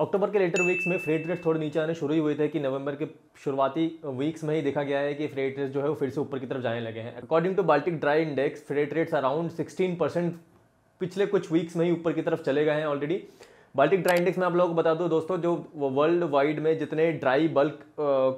अक्टूबर के later weeks में freight rate थोड़े नीचे आने शुरू ही हुए थे कि नवंबर के शुरुआती वीक्स में ही देखा गया है कि फ्रेट रेट जो है वो फिर से ऊपर की तरफ जाने लगे हैं according to Baltic Dry Index freight rates around sixteen percent पिछले कुछ वीक्स में ही ऊपर की तरफ चले गए हैं ऑलरेडी बाल्टिक ड्राई इंडेक्स में आप लोगों को बता दूँ दोस्तों जो वर्ल्ड वाइड में जितने ड्राई बल्क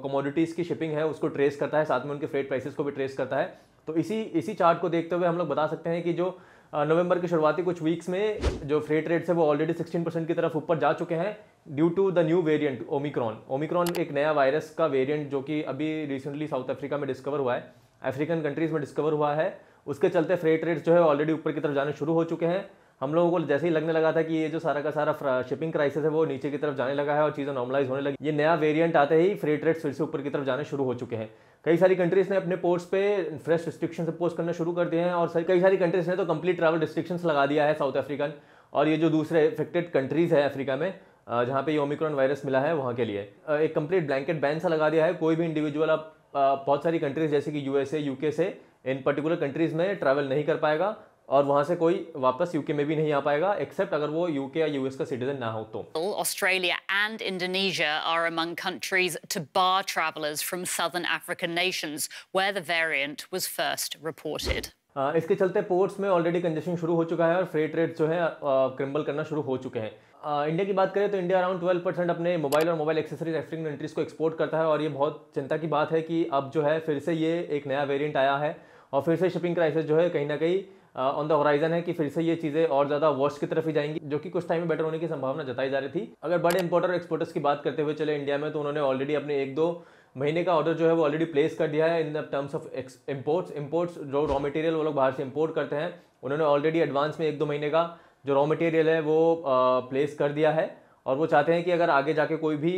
कमोडिटीज़ की शिपिंग है उसको ट्रेस करता है साथ में उनके फ्रेट प्राइसेस को भी ट्रेस करता है तो इसी इसी चार्ट को देखते हुए हम लोग बता सकते हैं कि जो नवंबर के शुरुआती कुछ वीक्स में जो फ्रेट रेट्स है वो ऑलरेडी 16 परसेंट की तरफ ऊपर जा चुके हैं due to the new variant Omicron Omicron एक नया वायरस का वेरिएंट जो कि अभी रिसेंटली साउथ अफ्रीका में डिस्कवर हुआ है अफ्रीकन कंट्रीज़ में डिस्कवर हुआ है उसके चलते फ्रेट रेट्स जो है ऑलरेडी ऊपर की तरफ जाने शुरू हो चुके हैं हम लोगों को जैसे ही लगने लगा था कि ये जो सारा का सारा शिपिंग क्राइसिस है वो नीचे की तरफ जाने लगा है और चीज़ें नॉर्मलाइज होने लगी ये नया वेरिएंट आते ही फ्रेट रेट्स फिर से ऊपर की तरफ जाने शुरू हो चुके हैं कई सारी कंट्रीज ने अपने पोर्ट्स पे फ्रेश रिस्ट्रिक्शन पोस्ट करना शुरू कर दिए हैं और कई सारी कंट्रीज ने तो कंप्लीट ट्रैवल रिस्ट्रिक्शंस लगा दिया है साउथ अफ्रीकन और ये जो दूसरे अफेक्टेड कंट्रीज़ है अफ्रीका में जहाँ पे ये ओमिक्रॉन वायरस मिला है वहाँ के लिए एक कंप्लीट ब्लैंकेट बैन सा लगा दिया है कोई भी इंडिविजुअल अब बहुत सारी कंट्रीज जैसे कि यूएसए यूके से इन पर्टिकुलर कंट्रीज़ में ट्रैवल नहीं कर पाएगा और वहाँ से कोई वापस यूके में भी नहीं आ पाएगा एक्सेप्ट अगर वो यूके या यूएस का सिटीजन ना हो तो Australia and Indonesia are among countries to bar travellers from southern African nations where the variant was first reported इसके चलते पोर्ट्स में ऑलरेडी कंजेशन शुरू हो चुका है और फ्रेट रेट जो है क्रिम्बल करना शुरू हो चुके हैं इंडिया की बात करें तो इंडिया अराउंड 12 परसेंट अपने मोबाइल और मोबाइल एक्सेसरीज अफ्रीकन कंट्रीज़ को एक्सपोर्ट करता है और ये बहुत चिंता की बात है कि अब जो है फिर से ये एक नया वेरियंट आया है और फिर से शिपिंग क्राइसिस जो है कहीं ना कहीं ऑन द होराइजन है कि फिर से ये चीज़ें और ज़्यादा वर्स्ट की तरफ ही जाएंगी जो कि कुछ टाइम में बेटर होने की संभावना जताई जा रही थी अगर बड़े इंपोर्टर एक्सपोर्टर्स की बात करते हुए चले इंडिया में तो उन्होंने ऑलरेडी अपने एक दो महीने का ऑर्डर जो है वो ऑलरेडी प्लेस कर दिया है in the terms of imports imports जो रॉ मटेरियल वो लोग बाहर से इम्पोर्ट करते हैं उन्होंने ऑलरेडी एडवांस में एक दो महीने का जो रॉ मटेरियल है वो प्लेस कर दिया है और वो चाहते हैं कि अगर आगे जाके कोई भी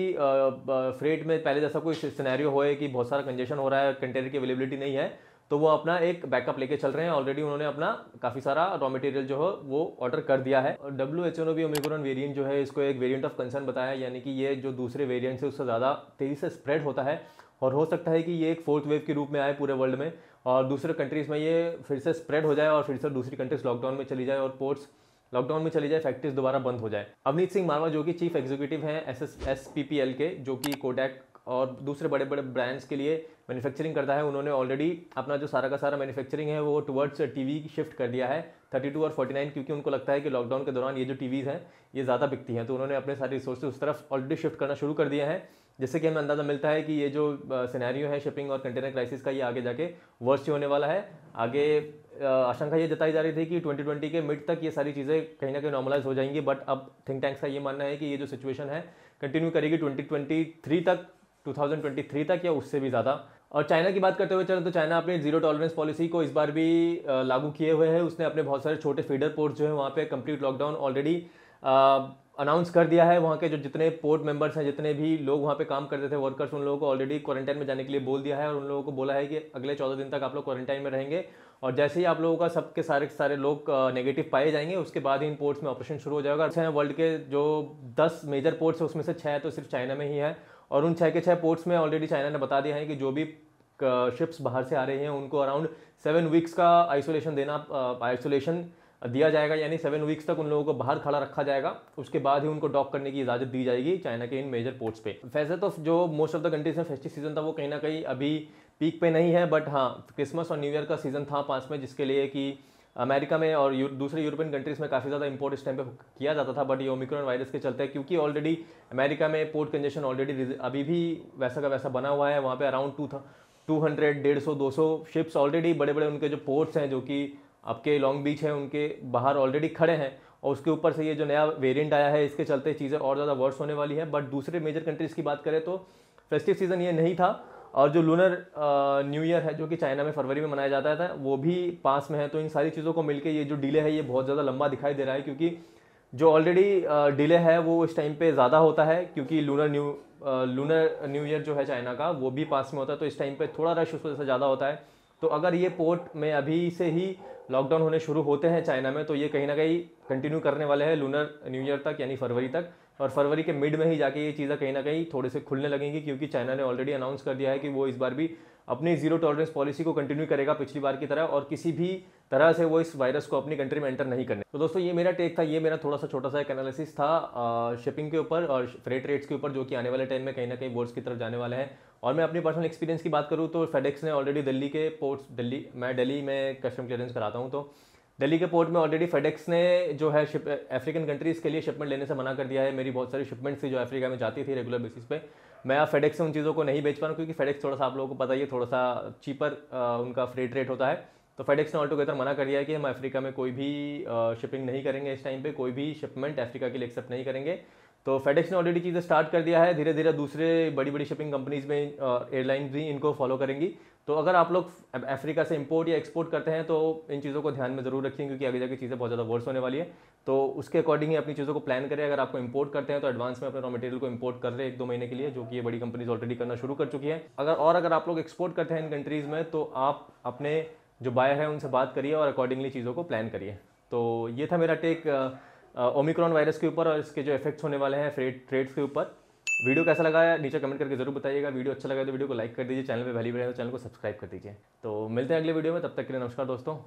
फ्रेट में पहले जैसा कोई सिनेरियो होए कि बहुत सारा कंजेशन हो रहा है कंटेनर की अवेलेबिलिटी नहीं है तो वो अपना एक बैकअप लेके चल रहे हैं ऑलरेडी उन्होंने अपना काफ़ी सारा रॉ मटेरियल जो है वो ऑर्डर कर दिया है और डब्ल्यू एच ने भी ओमिक्रॉन वेरिएंट जो है इसको एक वेरिएंट ऑफ कंसर्न बताया यानी कि ये जो दूसरे वेरिएंट से उससे ज़्यादा तेज़ी से स्प्रेड होता है और हो सकता है कि ये एक फोर्थ वेव के रूप में आए पूरे वर्ल्ड में और दूसरे कंट्रीज़ में ये फिर से स्प्रेड हो जाए और फिर से दूसरी कंट्रीज़ लॉकडाउन में चली जाए और पोर्ट्स लॉकडाउन में चली जाए फैक्ट्रीज दोबारा बंद हो जाए अवनीत सिंह मारवा जो कि चीफ एग्जीक्यूटिव हैं S S S P P L के जो कि कोटैक और दूसरे बड़े बड़े ब्रांड्स के लिए मैन्युफैक्चरिंग करता है उन्होंने ऑलरेडी अपना जो सारा का सारा मैन्युफैक्चरिंग है वो टुवर्ड्स टीवी की शिफ्ट कर दिया है 32 और 49 क्योंकि उनको लगता है कि लॉकडाउन के दौरान ये जो टीवीज़ हैं ये ज़्यादा बिकती हैं तो उन्होंने अपने सारे रिसोर्स उस तरफ ऑलरेडी शिफ्ट करना शुरू कर दिया है जिससे कि हमें अंदाज़ा मिलता है कि ये जो सिनेरियो है शिपिंग और कंटेनर क्राइसिस का ये आगे जाके वर्ष ही होने वाला है आगे आशंका ये जताई जा रही थी कि 2020 के मिड तक ये सारी चीज़ें कहीं ना कहीं नॉर्मलाइज हो जाएंगी बट अब थिंक टैंक्स का ये मानना है कि ये जो सिचुएशन है कंटिन्यू करेगी 2023 तक 2023 तक या उससे भी ज़्यादा और चाइना की बात करते हुए चलें तो चाइना अपने जीरो टॉलरेंस पॉलिसी को इस बार भी लागू किए हुए हैं उसने अपने बहुत सारे छोटे फीडर पोर्ट जो है वहाँ पे कंप्लीट लॉकडाउन ऑलरेडी अनाउंस कर दिया है वहाँ के जो जितने पोर्ट मेंबर्स हैं जितने भी लोग वहाँ पे काम करते थे वर्कर्स उन लोगों को ऑलरेडी क्वारंटाइन में जाने के लिए बोल दिया है और उन लोगों को बोला है कि अगले चौदह दिन तक आप लोग क्वारंटाइन में रहेंगे और जैसे ही आप लोगों का सबके सारे सारे लोग नेगेटिव पाए जाएंगे उसके बाद ही इन पोर्ट्स में ऑपरेशन शुरू हो जाएगा अच्छा वर्ल्ड के जो दस मेजर पोर्ट्स हैं उसमें से छः तो सिर्फ चाइना में ही है और उन छः के छः पोर्ट्स में ऑलरेडी चाइना ने बता दिया है कि जो भी शिप्स बाहर से आ रही हैं उनको अराउंड सेवन वीक्स का आइसोलेशन देना आइसोलेशन दिया जाएगा यानी सेवन वीक्स तक उन लोगों को बाहर खड़ा रखा जाएगा उसके बाद ही उनको डॉक करने की इजाजत दी जाएगी चाइना के इन मेजर पोर्ट्स पे वैसे तो जो मोस्ट ऑफ द कंट्रीज में फेस्टिव सीजन था वो कहीं ना कहीं अभी पीक पे नहीं है बट हाँ क्रिसमस और न्यू ईयर का सीज़न था पास में जिसके लिए कि अमेरिका में और यूर, दूसरे यूरोपियन कंट्रीज़ में काफ़ी ज़्यादा इंपोर्ट इस टाइम पे किया जाता था बट ये ओमिक्रॉन वायरस के चलते क्योंकि ऑलरेडी अमेरिका में पोर्ट कंजेशन ऑलरेडी अभी भी वैसा का वैसा बना हुआ है वहाँ पर अराउंड टू था टू हंड्रेड डेढ़ सौ दो सौ शिप्स ऑलरेडी बड़े बड़े उनके जो पोर्ट्स हैं जो कि आपके लॉन्ग बीच हैं उनके बाहर ऑलरेडी खड़े हैं और उसके ऊपर से ये जो नया वेरियंट आया है इसके चलते चीज़ें और ज़्यादा वर्स होने वाली है बट दूसरे मेजर कंट्रीज़ की बात करें तो फेस्टिव सीज़न ये नहीं था और जो लूनर न्यू ईयर है जो कि चाइना में फरवरी में मनाया जाता है वो भी पास में है तो इन सारी चीज़ों को मिलकर ये जो डिले है ये बहुत ज़्यादा लंबा दिखाई दे रहा है क्योंकि जो ऑलरेडी डिले uh, है वो इस टाइम पे ज़्यादा होता है क्योंकि lunar new lunar new year जो है चाइना का वो भी पास में होता है तो इस टाइम पे थोड़ा रश उस वजह से ज़्यादा होता है तो अगर ये पोर्ट में अभी से ही लॉकडाउन होने शुरू होते हैं चाइना में तो ये कहीं ना कहीं कंटिन्यू करने वाले हैं लूनर न्यू ईयर तक यानी फरवरी तक और फरवरी के मिड में ही जाके ये चीज़ें कहीं ना कहीं थोड़े से खुलने लगेंगी क्योंकि चाइना ने ऑलरेडी अनाउंस कर दिया है कि वो इस बार भी अपनी जीरो टॉलरेंस पॉलिसी को कंटिन्यू करेगा पिछली बार की तरह और किसी भी तरह से वो इस वायरस को अपनी कंट्री में एंटर नहीं करने तो दोस्तों ये मेरा टेक था ये मेरा थोड़ा सा छोटा सा एक एनालिसिस था शिपिंग के ऊपर और फ्रेट रेट्स के ऊपर जो कि आने वाले टाइम में कहीं ना कहीं बोर्ड्स की तरफ जाने वाले हैं और मैं अपनी पर्सनल एक्सपीरियंस की बात करूँ तो फेडेक्स ने ऑलरेडी दिल्ली के पोर्ट्स दिल्ली मैं दिल्ली में कस्टम क्लियरेंस कराता हूँ तो दिल्ली के पोर्ट में ऑलरेडी फेडेक्स ने जो है शिप अफ्रीकन कंट्रीज़ के लिए शिपमेंट लेने से मना कर दिया है मेरी बहुत सारी शिपमेंट्स थी जो अफ्रीका में जाती थी रेगुलर बेसिस पे मैं आप फेडेक्स से उन चीज़ों को नहीं बेच पा रहा हूँ क्योंकि फेडेक्स थोड़ा सा आप लोगों को पता ही है थोड़ा सा चीपर उनका फ्रेट रेट होता है तो फेडेक्स ने ऑल टुगेदर मना कर दिया है कि हम अफ्रीका में कोई भी शिपिंग नहीं करेंगे इस टाइम पर कोई भी शिपमेंट अफ्रीका के लिए एक्सेप्ट नहीं करेंगे तो फेडेक्स ने ऑलरेडी चीज़ें स्टार्ट कर दिया है धीरे धीरे दूसरे बड़ी बड़ी शिपिंग कंपनीज में एयरलाइन भी इनको फॉलो करेंगी तो अगर आप लोग अफ्रीका से इंपोर्ट या एक्सपोर्ट करते हैं तो इन चीज़ों को ध्यान में ज़रूर रखें क्योंकि आगे जाके चीज़ें बहुत ज़्यादा वर्स होने वाली है तो उसके अकॉर्डिंग ही अपनी चीज़ों को प्लान करें अगर आपको इंपोर्ट करते हैं तो एडवांस में अपने रॉ मटेरियल को इंपोर्ट कर रहे हैं एक दो महीने के लिए जो कि ये बड़ी कंपनीज ऑलरेडी करना शुरू कर चुकी है अगर और अगर आप लोग एक्सपोर्ट करते हैं इन कंट्रीज़ में तो आप अपने जो बायर हैं उनसे बात करिए और अकॉर्डिंगली चीज़ों को प्लान करिए तो ये था मेरा टेक ओमिक्रॉन वायरस के ऊपर और इसके जो इफेक्ट्स होने वाले हैं फ्रेड ट्रेड्स के ऊपर वीडियो कैसा लगा है नीचे कमेंट करके जरूर बताइएगा वीडियो अच्छा लगा तो वीडियो को लाइक कर दीजिए चैनल पर वैली बढ़ाए तो चैनल को सब्सक्राइब कर दीजिए तो मिलते हैं अगले वीडियो में तब तक के लिए नमस्कार दोस्तों